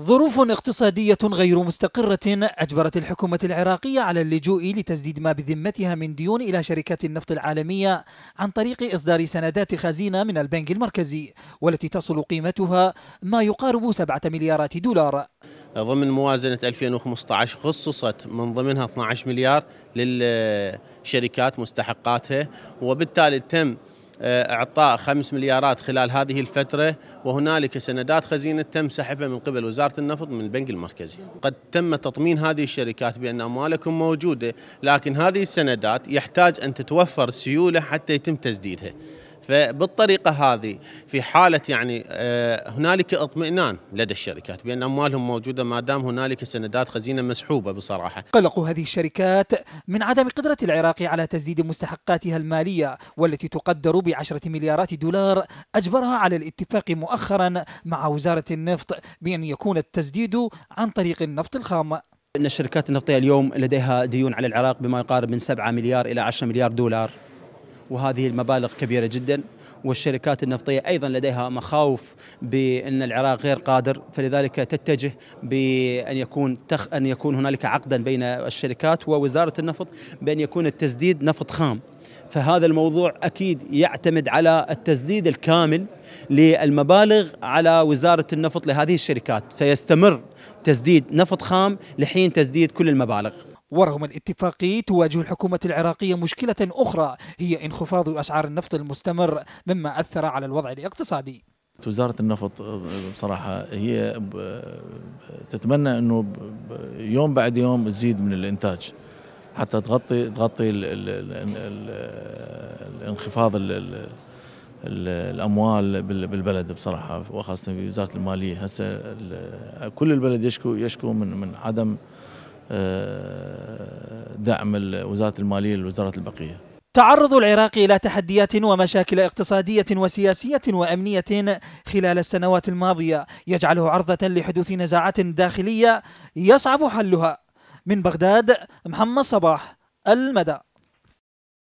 ظروف اقتصادية غير مستقرة أجبرت الحكومة العراقية على اللجوء لتسديد ما بذمتها من ديون إلى شركات النفط العالمية عن طريق إصدار سندات خزينة من البنك المركزي والتي تصل قيمتها ما يقارب 7 مليارات دولار ضمن موازنة 2015 خصصت من ضمنها 12 مليار للشركات مستحقاتها وبالتالي تم آه، اعطاء 5 مليارات خلال هذه الفتره وهنالك سندات خزينه تم سحبها من قبل وزاره النفط من البنك المركزي قد تم تطمين هذه الشركات بان اموالكم موجوده لكن هذه السندات يحتاج ان تتوفر سيوله حتى يتم تسديدها فبالطريقه هذه في حاله يعني آه، هنالك اطمئنان لدى الشركات بان اموالهم موجوده ما دام هنالك سندات خزينه مسحوبه بصراحه. قلق هذه الشركات من عدم قدره العراق على تسديد مستحقاتها الماليه والتي تقدر بعشرة مليارات دولار اجبرها على الاتفاق مؤخرا مع وزاره النفط بان يكون التسديد عن طريق النفط الخام. ان الشركات النفطيه اليوم لديها ديون على العراق بما يقارب من 7 مليار الى 10 مليار دولار وهذه المبالغ كبيرة جدا والشركات النفطية أيضا لديها مخاوف بأن العراق غير قادر فلذلك تتجه بأن يكون تخ أن يكون هنالك عقدا بين الشركات ووزارة النفط بأن يكون التسديد نفط خام فهذا الموضوع اكيد يعتمد على التسديد الكامل للمبالغ على وزاره النفط لهذه الشركات فيستمر تسديد نفط خام لحين تسديد كل المبالغ ورغم الاتفاق تواجه الحكومة العراقية مشكلة أخرى هي انخفاض أسعار النفط المستمر مما أثر على الوضع الاقتصادي وزارة النفط بصراحة هي تتمنى أنه يوم بعد يوم تزيد من الإنتاج حتى تغطي تغطي الـ الـ الـ الـ الانخفاض الـ الـ الاموال بالبلد بصراحه وخاصه في وزاره الماليه هسه كل البلد يشكو يشكو من من عدم آه، دعم وزارة المالية للوزارات البقية تعرض العراق إلى تحديات ومشاكل اقتصادية وسياسية وأمنية خلال السنوات الماضية يجعله عرضة لحدوث نزاعات داخلية يصعب حلها من بغداد محمد صباح المدى